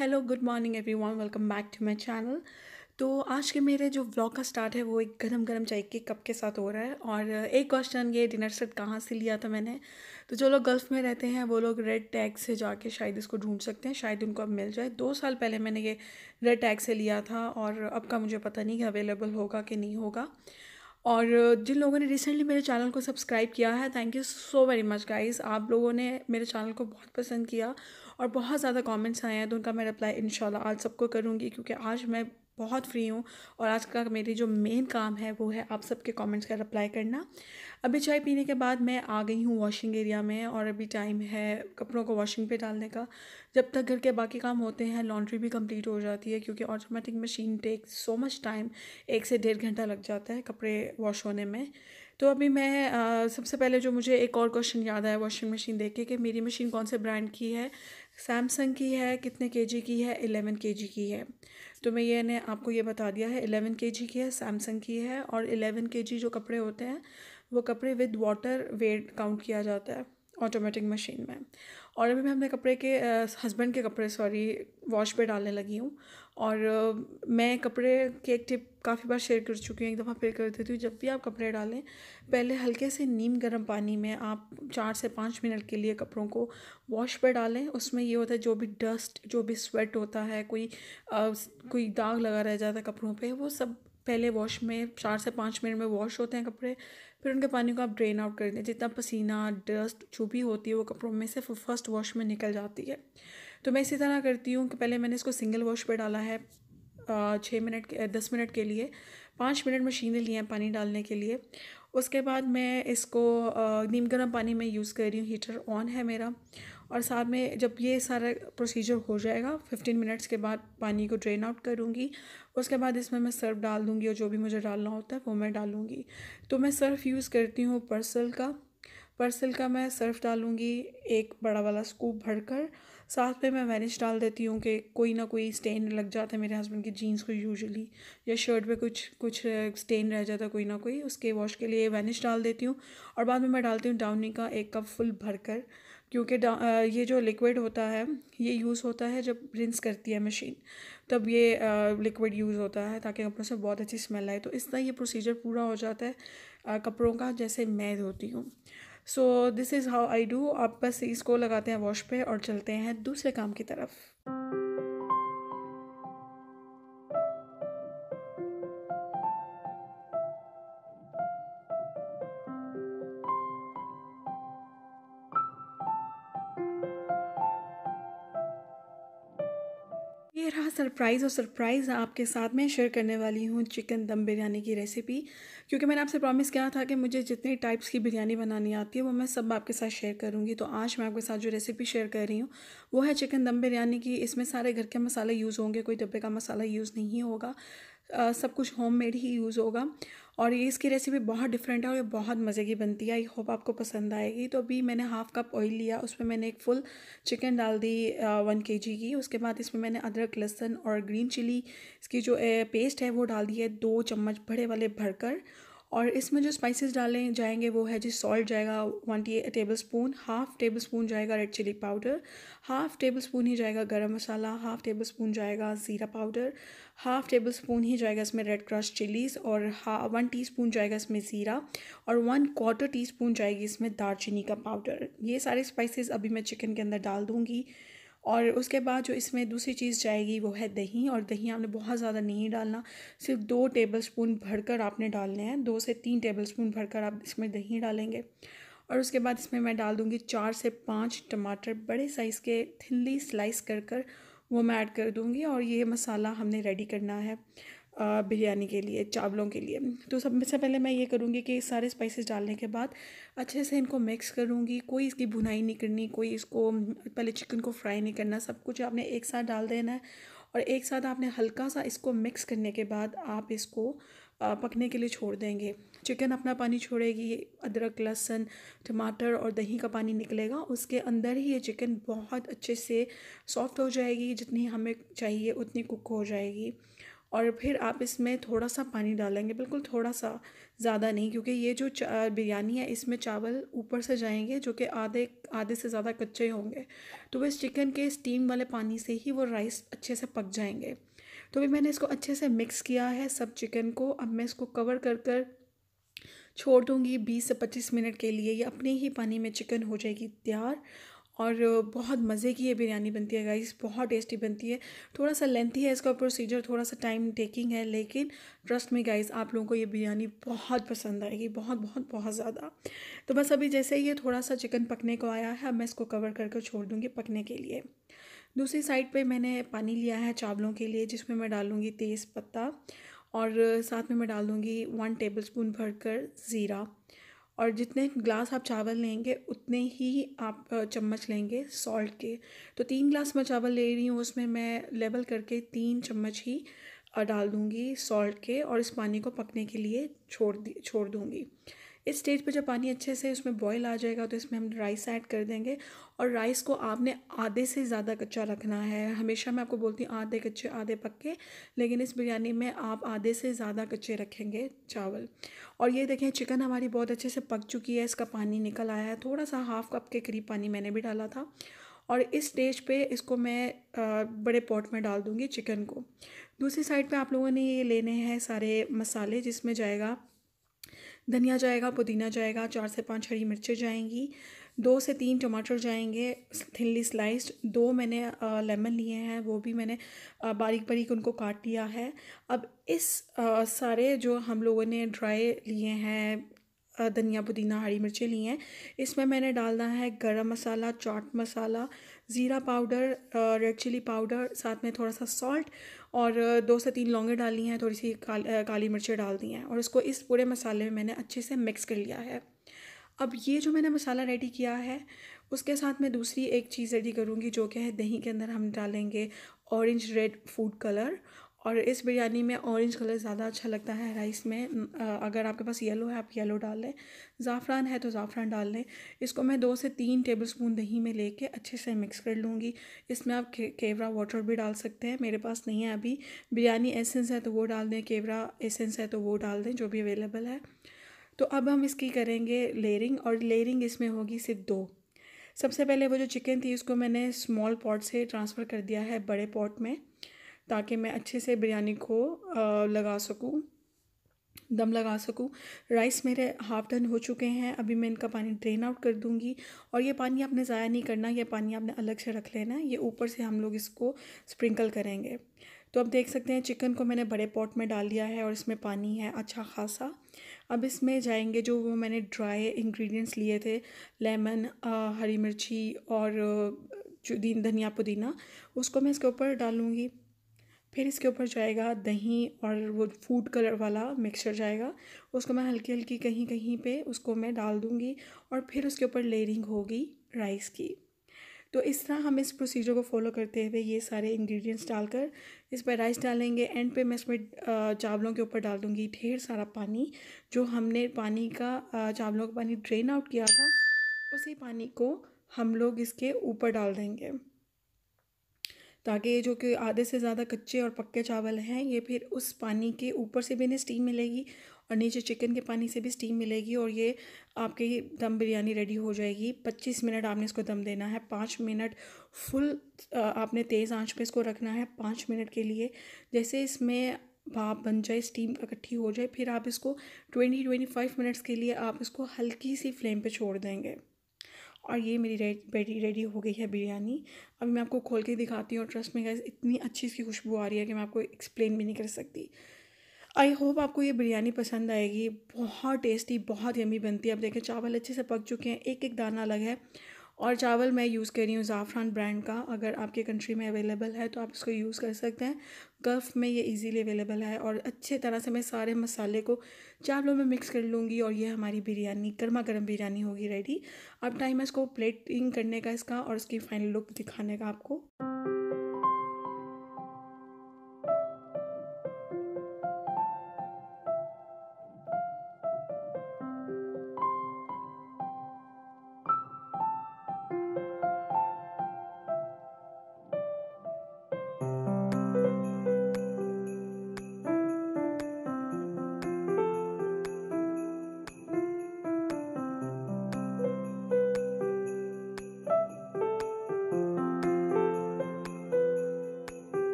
hello good morning everyone welcome back to my channel तो आज के मेरे जो व्लॉग का स्टार्ट है वो एक गरम गरम चाय के कप के साथ हो रहा है और एक क्वेश्चन ये डिनर सेट कहाँ से लिया था मैंने तो जो लोग गल्फ़ में रहते हैं वो लोग रेड टैग से जाके शायद इसको ढूंढ सकते हैं शायद उनको अब मिल जाए दो साल पहले मैंने ये रेड टैग से लिया था और अब का मुझे पता नहीं कि अवेलेबल होगा कि नहीं होगा और जिन लोगों ने रिसेंटली मेरे चैनल को सब्सक्राइब किया है thank you so very much guys आप लोगों ने मेरे चैनल को बहुत पसंद किया और बहुत ज़्यादा कमेंट्स आए हैं तो उनका मैं रिप्लाई इन आज सबको करूँगी क्योंकि आज मैं बहुत फ्री हूँ और आज का मेरी जो मेन काम है वो है आप सबके कमेंट्स का रिप्लाई करना अभी चाय पीने के बाद मैं आ गई हूँ वॉशिंग एरिया में और अभी टाइम है कपड़ों को वॉशिंग पे डालने का जब तक घर के बाकी काम होते हैं लॉन्ड्री भी कंप्लीट हो जाती है क्योंकि automatic machine take so much time एक से डेढ़ घंटा लग जाता है कपड़े वॉश होने में तो अभी मैं आ, सबसे पहले जो मुझे एक और क्वेश्चन याद आया वॉशिंग मशीन देख के कि मेरी मशीन कौन से ब्रांड की है सैमसंग की है कितने के जी की है एलेवन के जी की है तो मैं ये ने आपको ये बता दिया है एलेवन के जी की है सैमसंग की है और एलेवन के जी जो कपड़े होते हैं वो कपड़े विद वाटर वेट काउंट किया जाता है ऑटोमेटिक मशीन में और अभी मैं अपने कपड़े के हस्बैंड के कपड़े सॉरी वॉश पे डालने लगी हूँ और मैं कपड़े की एक टिप काफ़ी बार शेयर कर चुकी हूँ एक दफ़ा फिर कर देती हूँ जब भी आप कपड़े डालें पहले हल्के से नीम गर्म पानी में आप चार से पाँच मिनट के लिए कपड़ों को वॉश पर डालें उसमें ये होता है जो भी डस्ट जो भी स्वेट होता है कोई आ, कोई दाग लगा रह जाता है कपड़ों पर वो सब पहले वॉश में चार से पाँच मिनट में वॉश होते हैं कपड़े फिर उनके पानी को आप ड्रेन आउट कर दें जितना पसीना डस्ट जो भी होती है वो कपड़ों में से फर्स्ट वॉश में निकल जाती है तो मैं इसी तरह करती हूँ कि पहले मैंने इसको सिंगल वॉश पर डाला है छः मिनट दस मिनट के लिए पाँच मिनट मशीनें लिए हैं पानी डालने के लिए उसके बाद मैं इसको नीम गर्म पानी में यूज़ कर रही हूँ हीटर ऑन है मेरा और साथ में जब ये सारा प्रोसीजर हो जाएगा फिफ्टीन मिनट्स के बाद पानी को ड्रेन आउट करूँगी उसके बाद इसमें मैं सर्फ़ डाल दूँगी और जो भी मुझे डालना होता है वो मैं डालूँगी तो मैं सर्फ़ यूज़ करती हूँ पर्सल का परसिल का मैं सर्फ डालूँगी एक बड़ा वाला स्कूप भर कर साथ में मैं वेनिश डाल देती हूँ कि कोई ना कोई स्टेन लग जाता है मेरे हस्बैंड की जीन्स को यूजुअली या शर्ट पे कुछ कुछ स्टेन रह जाता है कोई ना कोई उसके वॉश के लिए वैनिश डाल देती हूँ और बाद में मैं डालती हूँ डाउनी का एक कप फुल भर कर क्योंकि ये जो लिक्विड होता है ये यूज़ होता है जब रिंस करती है मशीन तब ये लिक्विड यूज़ होता है ताकि कपड़ों से बहुत अच्छी स्मेल आए तो इस तरह ये प्रोसीजर पूरा हो जाता है कपड़ों का जैसे मैं धोती हूँ so this is how I do आप बस इसको लगाते हैं वॉश पे और चलते हैं दूसरे काम की तरफ रहा सरप्राइज़ और सरप्राइज़ आपके साथ मैं शेयर करने वाली हूँ चिकन दम बिरयानी की रेसिपी क्योंकि मैंने आपसे प्रॉमिस किया था कि मुझे जितने टाइप्स की बिरयानी बनानी आती है वो मैं सब आपके साथ शेयर करूँगी तो आज मैं आपके साथ जो रेसिपी शेयर कर रही हूँ वो है चिकन दम बिरयानी की इसमें सारे घर के मसाले यूज़ होंगे कोई डब्बे का मसाला यूज़ नहीं होगा सब कुछ होम मेड ही यूज़ होगा और ये इसकी रेसिपी बहुत डिफरेंट है और ये बहुत मज़े की बनती है आई होप आपको पसंद आएगी तो अभी मैंने हाफ़ कप ऑयल लिया उसमें मैंने एक फुल चिकन डाल दी वन के जी की उसके बाद इसमें मैंने अदरक लहसुन और ग्रीन चिली इसकी जो पेस्ट है वो डाल दी है दो चम्मच बड़े वाले भरकर और इसमें जो स्पाइसेस डाले जाएंगे वो है जी सॉल्ट जाएगा one tea tablespoon half tablespoon जाएगा red chilli powder half tablespoon ही जाएगा garam masala half tablespoon जाएगा ज़ीरा पाउडर हाफ टेबल स्पून ही जाएगा इसमें रेड क्रश चिलीज़ और वन टी स्पून जाएगा इसमें ज़ीरा और वन क्वार्टर टी स्पून जाएगी इसमें दालचीनी का पाउडर ये सारे स्पाइसेस अभी मैं चिकन के अंदर डाल दूँगी और उसके बाद जो इसमें दूसरी चीज़ जाएगी वो है दही और दही आपने बहुत ज़्यादा नहीं डालना सिर्फ दो टेबल स्पून भरकर आपने डालने हैं दो से तीन टेबल स्पून भरकर आप इसमें दही डालेंगे और उसके बाद इसमें मैं डाल दूँगी चार से पाँच टमाटर बड़े साइज़ के थिनली स्लाइस कर कर वो मैं ऐड कर दूँगी और ये मसाला हमने रेडी करना है बिरयानी के लिए चावलों के लिए तो सबसे पहले मैं ये करूँगी कि सारे स्पाइसेस डालने के बाद अच्छे से इनको मिक्स करूँगी कोई इसकी भुनाई नहीं करनी कोई इसको पहले चिकन को फ्राई नहीं करना सब कुछ आपने एक साथ डाल देना है और एक साथ आपने हल्का सा इसको मिक्स करने के बाद आप इसको पकने के लिए छोड़ देंगे चिकन अपना पानी छोड़ेगी अदरक लहसुन टमाटर और दही का पानी निकलेगा उसके अंदर ही ये चिकन बहुत अच्छे से सॉफ्ट हो जाएगी जितनी हमें चाहिए उतनी कुक हो जाएगी और फिर आप इसमें थोड़ा सा पानी डालेंगे बिल्कुल थोड़ा सा ज़्यादा नहीं क्योंकि ये जो बिरयानी है इसमें चावल ऊपर से जाएंगे जो कि आधे आधे से ज़्यादा कच्चे होंगे तो इस चिकन के स्टीम वाले पानी से ही वो राइस अच्छे से पक जाएंगे तो भी मैंने इसको अच्छे से मिक्स किया है सब चिकन को अब मैं इसको कवर कर कर छोड़ दूँगी बीस से पच्चीस मिनट के लिए ये अपने ही पानी में चिकन हो जाएगी तैयार और बहुत मज़े की ये बिरयानी बनती है गाइस बहुत टेस्टी बनती है थोड़ा सा लेंथी है इसका प्रोसीजर थोड़ा सा टाइम टेकिंग है लेकिन ट्रस्ट में गाइस आप लोगों को ये बिरयानी बहुत पसंद आएगी बहुत बहुत बहुत ज़्यादा तो बस अभी जैसे ही ये थोड़ा सा चिकन पकने को आया है अब मैं इसको कवर करके छोड़ दूँगी पकने के लिए दूसरी साइड पर मैंने पानी लिया है चावलों के लिए जिसमें मैं डालूँगी तेज़ पत्ता और साथ में मैं डाल दूँगी वन टेबल स्पून भरकर ज़ीरा और जितने ग्लास आप चावल लेंगे उतने ही आप चम्मच लेंगे सॉल्ट के तो तीन ग्लास मैं चावल ले रही हूँ उसमें मैं लेवल करके तीन चम्मच ही डाल दूँगी सॉल्ट के और इस पानी को पकने के लिए छोड़ दी छोड़ दूँगी इस स्टेज पे जब पानी अच्छे से उसमें बॉईल आ जाएगा तो इसमें हम राइस ऐड कर देंगे और राइस को आपने आधे से ज़्यादा कच्चा रखना है हमेशा मैं आपको बोलती हूँ आधे कच्चे आधे पक्के लेकिन इस बिरयानी में आप आधे से ज़्यादा कच्चे रखेंगे चावल और ये देखें चिकन हमारी बहुत अच्छे से पक चुकी है इसका पानी निकल आया है थोड़ा सा हाफ़ कप के करीब पानी मैंने भी डाला था और इस स्टेज पे इसको मैं बड़े पॉट में डाल दूँगी चिकन को दूसरी साइड पे आप लोगों ने ये लेने हैं सारे मसाले जिसमें जाएगा धनिया जाएगा पुदीना जाएगा चार से पाँच हरी मिर्चें जाएंगी दो से तीन टमाटर जाएंगे थिनली स्लाइस्ड दो मैंने लेमन लिए हैं वो भी मैंने बारीक बारीक उनको काट लिया है अब इस सारे जो हम लोगों ने ड्राई लिए हैं धनिया पुदीना हरी मिर्चें ली हैं इसमें मैंने डालना है गरम मसाला चाट मसाला ज़ीरा पाउडर रेड चिली पाउडर साथ में थोड़ा सा सॉल्ट और दो से तीन लौंगे डाली हैं थोड़ी सी काल, काली मिर्चें डाल दी हैं और इसको इस पूरे मसाले में मैंने अच्छे से मिक्स कर लिया है अब ये जो मैंने मसाला रेडी किया है उसके साथ मैं दूसरी एक चीज़ रेडी करूँगी जो कि है दही के अंदर हम डालेंगे ऑरेंज रेड फूड कलर और इस बिरयानी में ऑरेंज कलर ज़्यादा अच्छा लगता है राइस में अगर आपके पास येलो है आप येलो डाल लें ज़ाफ़रान है तो ज़ाफ़रान डाल लें इसको मैं दो से तीन टेबल स्पून दही में लेके अच्छे से मिक्स कर लूँगी इसमें आप के, केवरा वाटर भी डाल सकते हैं मेरे पास नहीं है अभी बिरयानी एसेंस है तो वो डाल दें केवरा एसेंस है तो वो डाल दें जो भी अवेलेबल है तो अब हम इसकी करेंगे लेयरिंग और लेयरिंग इसमें होगी सिर्फ दो सबसे पहले वो जो चिकन थी उसको मैंने स्मॉल पॉट से ट्रांसफ़र कर दिया है बड़े पॉट में ताकि मैं अच्छे से बिरयानी को लगा सकूँ दम लगा सकूँ राइस मेरे हाफ डन हो चुके हैं अभी मैं इनका पानी ड्रेन आउट कर दूँगी और ये पानी आपने ज़ाया नहीं करना ये पानी आपने अलग से रख लेना ये ऊपर से हम लोग इसको स्प्रिंकल करेंगे तो अब देख सकते हैं चिकन को मैंने बड़े पॉट में डाल दिया है और इसमें पानी है अच्छा खासा अब इसमें जाएंगे जो वो मैंने ड्राई इंग्रेडिएंट्स लिए थे लेमन हरी मिर्ची और जो धनिया पुदीना उसको मैं इसके ऊपर डालूँगी फिर इसके ऊपर जाएगा दही और वो फूड कलर वाला मिक्सचर जाएगा उसको मैं हल्की हल्की कहीं कहीं पे उसको मैं डाल दूँगी और फिर उसके ऊपर लेयरिंग होगी राइस की तो इस तरह हम इस प्रोसीजर को फॉलो करते हुए ये सारे इंग्रेडिएंट्स डालकर इस पर राइस डालेंगे एंड पे मैं इसमें चावलों के ऊपर डाल दूँगी ढेर सारा पानी जो हमने पानी का चावलों का पानी ड्रेन आउट किया था उसी पानी को हम लोग इसके ऊपर डाल देंगे ताकि ये जो कि आधे से ज़्यादा कच्चे और पक्के चावल हैं ये फिर उस पानी के ऊपर से भी इन्हें स्टीम मिलेगी और नीचे चिकन के पानी से भी स्टीम मिलेगी और ये आपकी दम बिरयानी रेडी हो जाएगी पच्चीस मिनट आपने इसको दम देना है पाँच मिनट फुल आपने तेज़ आंच पे इसको रखना है पाँच मिनट के लिए जैसे इसमें भाप बन जाए स्टीम इकट्ठी हो जाए फिर आप इसको ट्वेंटी ट्वेंटी फाइव मिनट्स के लिए आप इसको हल्की सी फ्लेम पे छोड़ देंगे और ये मेरी रेडी रेडी हो गई है बिरयानी अभी मैं आपको खोल के दिखाती हूँ और ट्रस्ट में गैस इतनी अच्छी इसकी खुशबू आ रही है कि मैं आपको एक्सप्लेन भी नहीं कर सकती आई होप आपको ये बिरयानी पसंद आएगी बहुत टेस्टी बहुत यमी बनती है अब देखें चावल अच्छे से पक चुके हैं एक एक दाना अलग है और चावल मैं यूज़ कर रही हूँ ज़ाफ़रान ब्रांड का अगर आपके कंट्री में अवेलेबल है तो आप इसको यूज़ कर सकते हैं गफ़ में ये इजीली अवेलेबल है और अच्छे तरह से मैं सारे मसाले को चावलों में मिक्स कर लूँगी और ये हमारी बिरयानी गर्मा गर्म बिरयानी होगी रेडी अब टाइम है इसको प्लेटिंग करने का इसका और इसकी फाइनल लुक दिखाने का आपको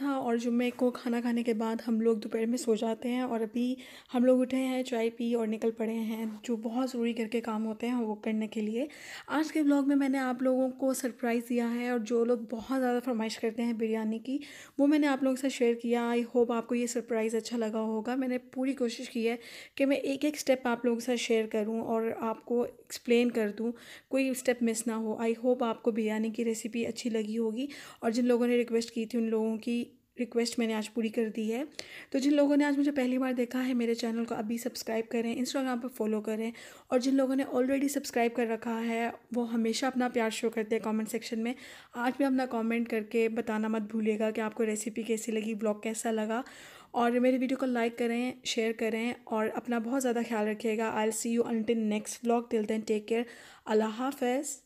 था और जुम्मे को खाना खाने के बाद हम लोग दोपहर में सो जाते हैं और अभी हम लोग उठे हैं चाय पी और निकल पड़े हैं जो बहुत ज़रूरी घर के काम होते हैं वो करने के लिए आज के ब्लॉग में मैंने आप लोगों को सरप्राइज़ दिया है और जो लोग बहुत ज़्यादा फरमाइश करते हैं बिरयानी की वो मैंने आप लोगों के साथ शेयर किया आई होप आपको ये सरप्राइज़ अच्छा लगा होगा मैंने पूरी कोशिश की है कि मैं एक एक स्टेप आप लोगों के साथ शेयर करूँ और आपको एक्सप्लेन कर दूँ कोई स्टेप मिस ना हो आई होप आपको बिरयानी की रेसिपी अच्छी लगी होगी और जिन लोगों ने रिक्वेस्ट की थी उन लोगों की रिक्वेस्ट मैंने आज पूरी कर दी है तो जिन लोगों ने आज मुझे पहली बार देखा है मेरे चैनल को अभी सब्सक्राइब करें इंस्टाग्राम पर फॉलो करें और जिन लोगों ने ऑलरेडी सब्सक्राइब कर रखा है वो हमेशा अपना प्यार शो करते हैं कमेंट सेक्शन में आज भी अपना कमेंट करके बताना मत भूलिएगा कि आपको रेसिपी कैसी लगी ब्लॉग कैसा लगा और मेरे वीडियो को लाइक करें शेयर करें और अपना बहुत ज़्यादा ख्याल रखिएगा I'll see you until next blog till then take care Allah half